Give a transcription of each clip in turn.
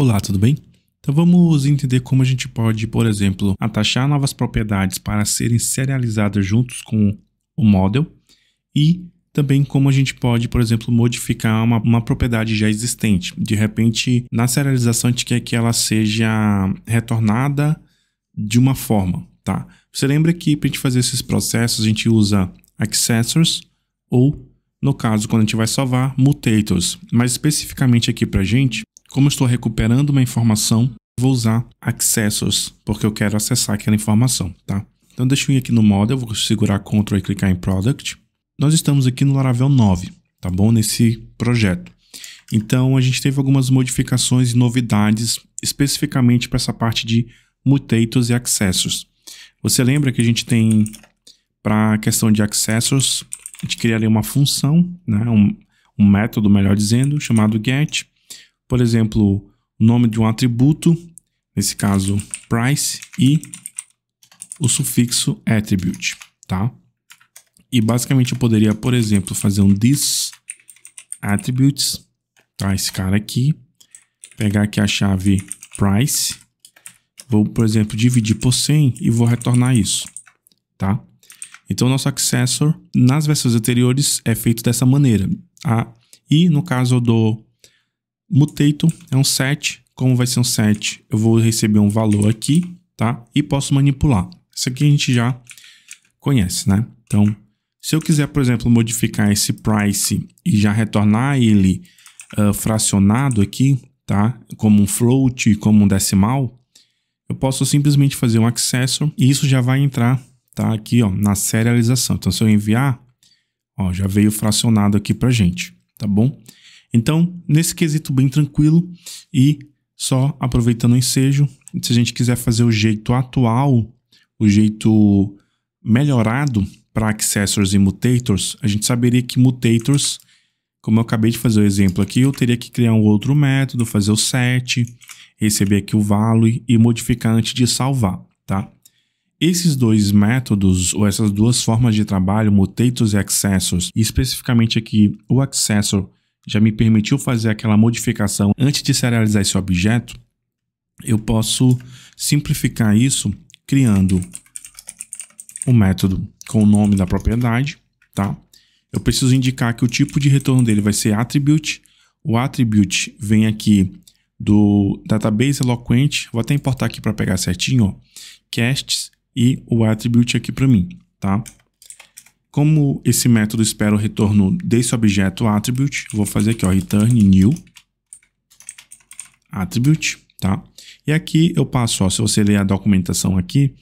Olá, tudo bem? Então vamos entender como a gente pode, por exemplo, atachar novas propriedades para serem serializadas juntos com o model e também como a gente pode, por exemplo, modificar uma, uma propriedade já existente. De repente, na serialização a gente quer que ela seja retornada de uma forma, tá? Você lembra que para a gente fazer esses processos a gente usa accessors ou, no caso, quando a gente vai salvar, mutators. Mas especificamente aqui para a gente, como eu estou recuperando uma informação, vou usar accessos, porque eu quero acessar aquela informação, tá? Então deixa eu ir aqui no model, vou segurar Ctrl e clicar em Product. Nós estamos aqui no Laravel 9, tá bom? Nesse projeto. Então a gente teve algumas modificações e novidades especificamente para essa parte de mutators e accessos. Você lembra que a gente tem para a questão de accessos, a gente ali uma função, né? um, um método, melhor dizendo, chamado get, por exemplo, o nome de um atributo, nesse caso price, e o sufixo attribute, tá? E basicamente eu poderia, por exemplo, fazer um this attributes, tá? Esse cara aqui, pegar aqui a chave price, vou, por exemplo, dividir por 100 e vou retornar isso, tá? Então, nosso accessor nas versões anteriores é feito dessa maneira. Ah, e no caso do Mutator é um set. Como vai ser um set? Eu vou receber um valor aqui, tá? E posso manipular. Isso aqui a gente já conhece, né? Então, se eu quiser, por exemplo, modificar esse price e já retornar ele uh, fracionado aqui, tá? Como um float, como um decimal, eu posso simplesmente fazer um acesso e isso já vai entrar, tá? Aqui, ó, na serialização. Então, se eu enviar, ó, já veio fracionado aqui pra gente, tá bom? Então, nesse quesito bem tranquilo e só aproveitando o ensejo, se a gente quiser fazer o jeito atual, o jeito melhorado para accessors e mutators, a gente saberia que mutators, como eu acabei de fazer o exemplo aqui, eu teria que criar um outro método, fazer o set, receber aqui o value e modificar antes de salvar, tá? Esses dois métodos, ou essas duas formas de trabalho, mutators e accessors, especificamente aqui o accessor já me permitiu fazer aquela modificação antes de serializar esse objeto, eu posso simplificar isso criando um método com o nome da propriedade, tá? Eu preciso indicar que o tipo de retorno dele vai ser attribute. O attribute vem aqui do database eloquent. Vou até importar aqui para pegar certinho, ó, casts e o attribute aqui para mim, tá? Como esse método espera o retorno desse objeto attribute, vou fazer aqui, o return new attribute, tá? E aqui eu passo, ó, se você ler a documentação aqui,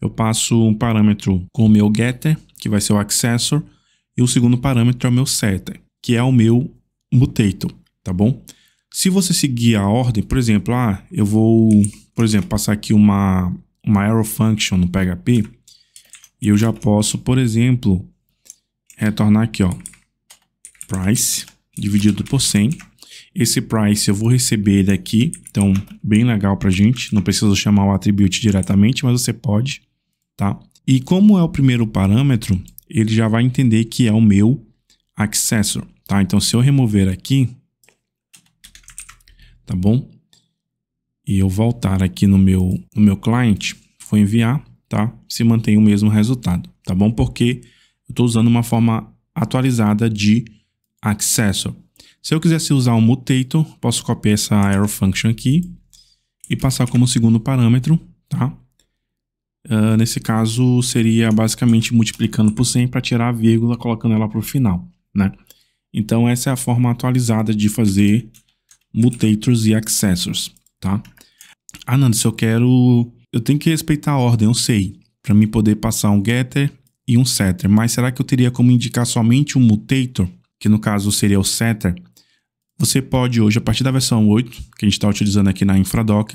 eu passo um parâmetro com o meu getter, que vai ser o accessor, e o segundo parâmetro é o meu setter, que é o meu mutator, tá bom? Se você seguir a ordem, por exemplo, ah, eu vou, por exemplo, passar aqui uma, uma arrow function no PHP, e eu já posso, por exemplo, retornar aqui, ó, price dividido por 100. Esse price eu vou receber ele aqui, então bem legal para gente, não precisa chamar o attribute diretamente, mas você pode, tá? E como é o primeiro parâmetro, ele já vai entender que é o meu accessor, tá? Então se eu remover aqui, tá bom? E eu voltar aqui no meu, no meu client, for enviar, tá? Se mantém o mesmo resultado, tá bom? Porque eu estou usando uma forma atualizada de accessor. Se eu quisesse usar um mutator, posso copiar essa arrow function aqui e passar como segundo parâmetro, tá? Uh, nesse caso, seria basicamente multiplicando por 100 para tirar a vírgula, colocando ela para o final, né? Então, essa é a forma atualizada de fazer mutators e accessors, tá? Ah, Nando, se eu quero... Eu tenho que respeitar a ordem, eu sei, para mim poder passar um getter e um setter, mas será que eu teria como indicar somente um mutator, que no caso seria o setter? Você pode hoje, a partir da versão 8, que a gente está utilizando aqui na InfraDoc,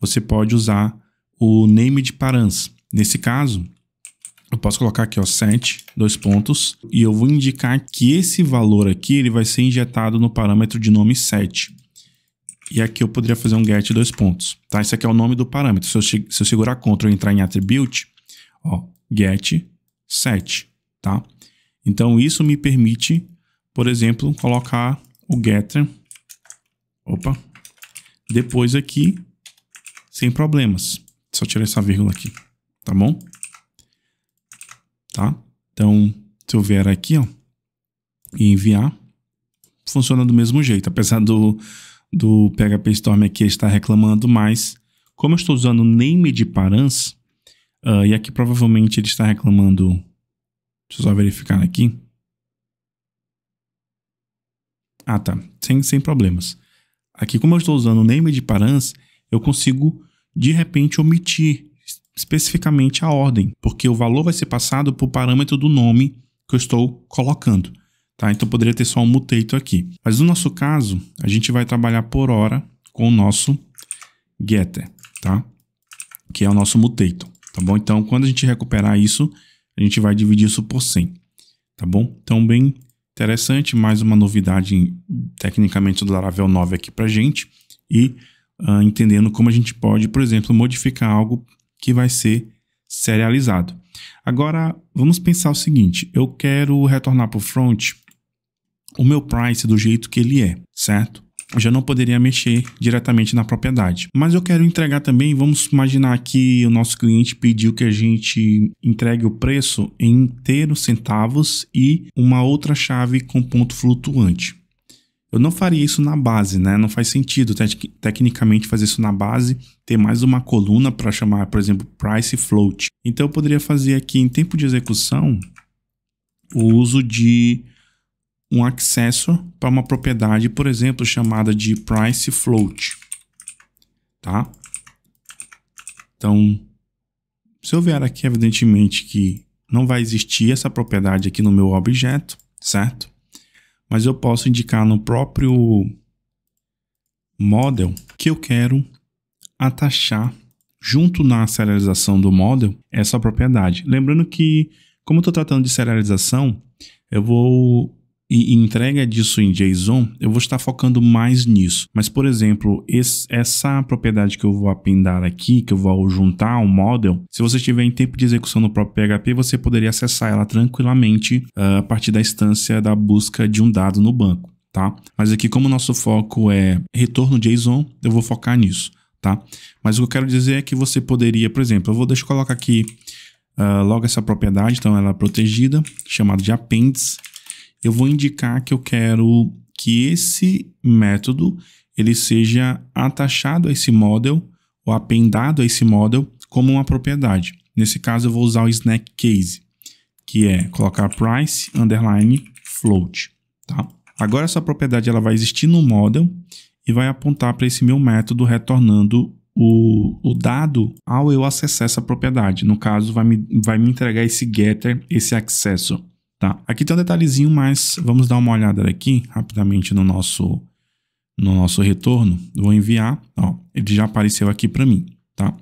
você pode usar o name de parans. Nesse caso, eu posso colocar aqui ó, set dois pontos, e eu vou indicar que esse valor aqui ele vai ser injetado no parâmetro de nome set. E aqui eu poderia fazer um get dois pontos. Tá? Esse aqui é o nome do parâmetro. Se eu, se eu segurar Ctrl e entrar em Attribute, ó, get 7, tá? Então, isso me permite, por exemplo, colocar o getter, opa, depois aqui, sem problemas. Só tirar essa vírgula aqui, tá bom? Tá? Então, se eu vier aqui, ó, e enviar, funciona do mesmo jeito, apesar do, do PHP Storm aqui estar reclamando, mas como eu estou usando name de params, Uh, e aqui provavelmente ele está reclamando. Deixa eu só verificar aqui. Ah, tá. Sem, sem problemas. Aqui, como eu estou usando o name de parans, eu consigo de repente omitir especificamente a ordem, porque o valor vai ser passado por parâmetro do nome que eu estou colocando. Tá? Então poderia ter só um mutator aqui. Mas no nosso caso, a gente vai trabalhar por hora com o nosso getter, tá? que é o nosso mutator tá bom? Então, quando a gente recuperar isso, a gente vai dividir isso por 100, tá bom? Então, bem interessante, mais uma novidade tecnicamente do Laravel 9 aqui pra gente e uh, entendendo como a gente pode, por exemplo, modificar algo que vai ser serializado. Agora, vamos pensar o seguinte, eu quero retornar para o front o meu price do jeito que ele é, certo? já não poderia mexer diretamente na propriedade. Mas eu quero entregar também, vamos imaginar que o nosso cliente pediu que a gente entregue o preço em inteiros centavos e uma outra chave com ponto flutuante. Eu não faria isso na base, né? Não faz sentido tecnicamente fazer isso na base, ter mais uma coluna para chamar, por exemplo, price float. Então eu poderia fazer aqui em tempo de execução o uso de um acesso para uma propriedade, por exemplo, chamada de price float, tá? Então, se eu vier aqui, evidentemente que não vai existir essa propriedade aqui no meu objeto, certo? Mas eu posso indicar no próprio model que eu quero atachar junto na serialização do model essa propriedade. Lembrando que, como eu estou tratando de serialização, eu vou e entrega disso em JSON, eu vou estar focando mais nisso. Mas, por exemplo, esse, essa propriedade que eu vou apendar aqui, que eu vou juntar ao model, se você estiver em tempo de execução no próprio PHP, você poderia acessar ela tranquilamente uh, a partir da instância da busca de um dado no banco. Tá? Mas aqui, como o nosso foco é retorno JSON, eu vou focar nisso. Tá? Mas o que eu quero dizer é que você poderia, por exemplo, eu vou deixa eu colocar aqui uh, logo essa propriedade, então ela é protegida, chamada de apêndice eu vou indicar que eu quero que esse método ele seja atachado a esse model ou apendado a esse model como uma propriedade. Nesse caso, eu vou usar o snack case, que é colocar price underline float. Tá? Agora, essa propriedade ela vai existir no model e vai apontar para esse meu método retornando o, o dado ao eu acessar essa propriedade. No caso, vai me, vai me entregar esse getter, esse acesso. Tá? Aqui tem um detalhezinho, mas vamos dar uma olhada aqui rapidamente no nosso, no nosso retorno. Vou enviar, ó, ele já apareceu aqui para mim. Tá?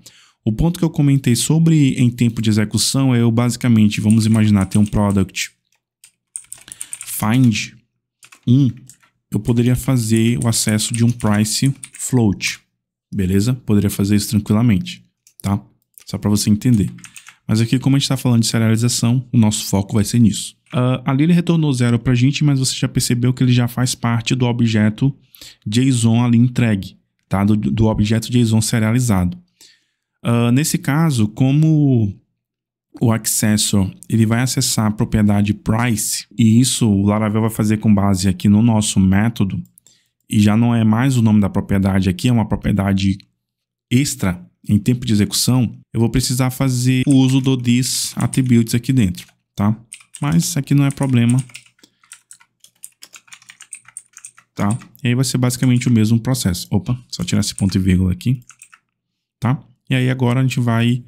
O ponto que eu comentei sobre em tempo de execução é eu basicamente, vamos imaginar, ter um product find 1, eu poderia fazer o acesso de um price float, beleza? Poderia fazer isso tranquilamente, tá? Só para você entender. Mas aqui, como a gente está falando de serialização, o nosso foco vai ser nisso. Uh, ah, ali ele retornou zero para a gente, mas você já percebeu que ele já faz parte do objeto JSON ali entregue, tá? do, do objeto JSON serializado. Uh, nesse caso, como o accessor ele vai acessar a propriedade price, e isso o Laravel vai fazer com base aqui no nosso método, e já não é mais o nome da propriedade aqui, é uma propriedade extra em tempo de execução, eu vou precisar fazer o uso do this attributes aqui dentro, tá? Mas aqui não é problema, tá? E aí vai ser basicamente o mesmo processo. Opa, só tirar esse ponto e vírgula aqui, tá? E aí agora a gente vai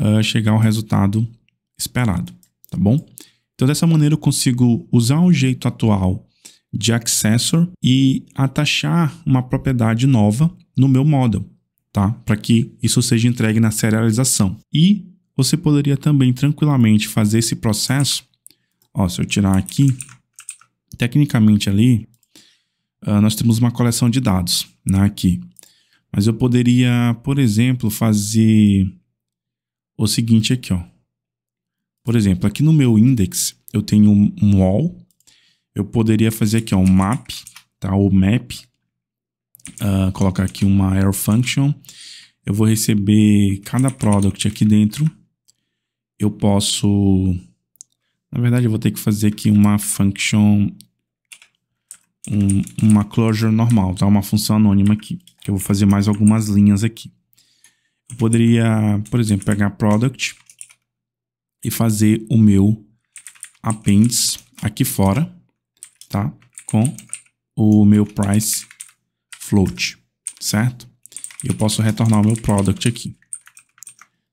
uh, chegar ao resultado esperado, tá bom? Então dessa maneira eu consigo usar o jeito atual de accessor e atachar uma propriedade nova no meu model tá? Para que isso seja entregue na serialização. E você poderia também tranquilamente fazer esse processo. Ó, se eu tirar aqui, tecnicamente ali, uh, nós temos uma coleção de dados, né, aqui. Mas eu poderia, por exemplo, fazer o seguinte aqui, ó. Por exemplo, aqui no meu index, eu tenho um wall. Eu poderia fazer aqui, ó, um map, tá? O map uh, colocar aqui uma arrow function, eu vou receber cada product aqui dentro. Eu posso, na verdade eu vou ter que fazer aqui uma function, um, uma closure normal, tá? uma função anônima aqui, que eu vou fazer mais algumas linhas aqui. Eu poderia, por exemplo, pegar product e fazer o meu appends aqui fora, tá? Com o meu price float, certo? E eu posso retornar o meu product aqui,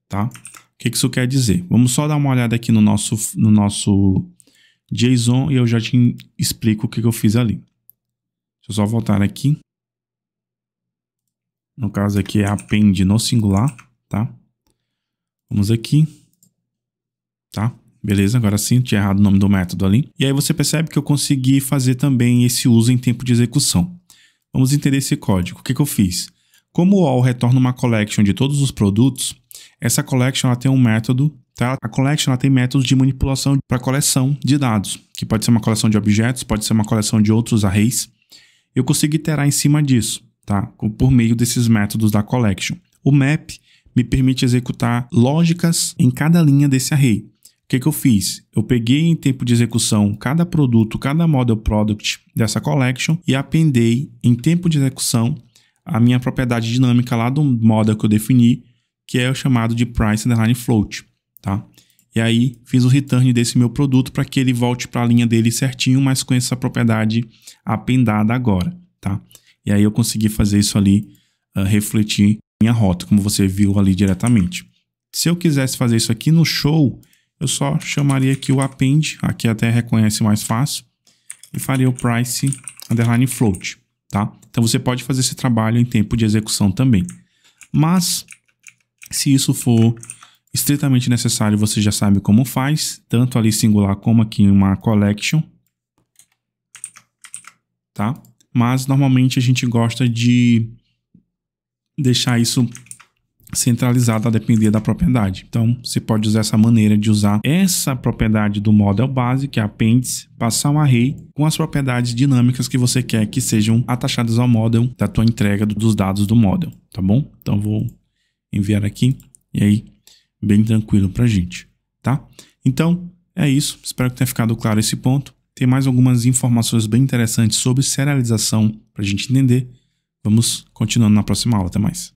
tá? O que, que isso quer dizer? Vamos só dar uma olhada aqui no nosso, no nosso JSON e eu já te explico o que, que eu fiz ali. Deixa eu só voltar aqui. No caso aqui é append no singular, tá? Vamos aqui, tá? Beleza, agora sim, tinha errado o nome do método ali. E aí você percebe que eu consegui fazer também esse uso em tempo de execução. Vamos entender esse código. O que, que eu fiz? Como o all retorna uma collection de todos os produtos, essa collection ela tem um método, tá? A collection ela tem métodos de manipulação para coleção de dados, que pode ser uma coleção de objetos, pode ser uma coleção de outros arrays. Eu consigo iterar em cima disso, tá? Por meio desses métodos da collection. O map me permite executar lógicas em cada linha desse array que, que eu fiz? Eu peguei em tempo de execução cada produto, cada model product dessa collection e apendei em tempo de execução a minha propriedade dinâmica lá do model que eu defini, que é o chamado de price underline float, tá? E aí fiz o return desse meu produto para que ele volte para a linha dele certinho, mas com essa propriedade apendada agora, tá? E aí eu consegui fazer isso ali uh, refletir minha rota, como você viu ali diretamente. Se eu quisesse fazer isso aqui no show, eu só chamaria aqui o append, aqui até reconhece mais fácil, e faria o price underline float, tá? Então você pode fazer esse trabalho em tempo de execução também. Mas se isso for estritamente necessário, você já sabe como faz, tanto ali singular como aqui em uma collection, tá? Mas normalmente a gente gosta de deixar isso centralizada a depender da propriedade. Então, você pode usar essa maneira de usar essa propriedade do model base, que é apêndice, passar um array com as propriedades dinâmicas que você quer que sejam atachadas ao model da tua entrega dos dados do model, tá bom? Então, vou enviar aqui e aí bem tranquilo pra gente, tá? Então, é isso. Espero que tenha ficado claro esse ponto. Tem mais algumas informações bem interessantes sobre serialização para a gente entender. Vamos continuando na próxima aula. Até mais.